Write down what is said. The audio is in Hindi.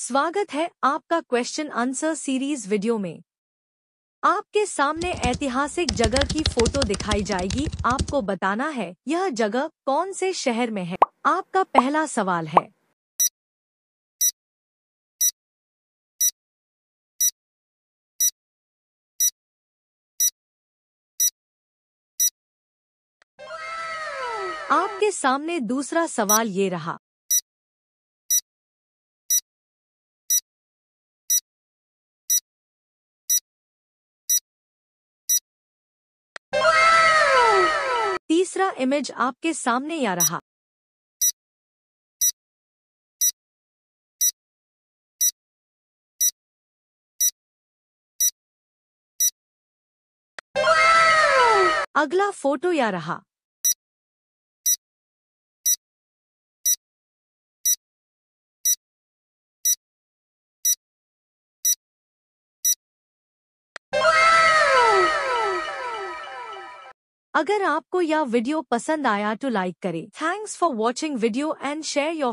स्वागत है आपका क्वेश्चन आंसर सीरीज वीडियो में आपके सामने ऐतिहासिक जगह की फोटो दिखाई जाएगी आपको बताना है यह जगह कौन से शहर में है आपका पहला सवाल है आपके सामने दूसरा सवाल ये रहा तीसरा इमेज आपके सामने आ रहा अगला फोटो या रहा अगर आपको यह वीडियो पसंद आया तो लाइक करें thanks for watching video and share your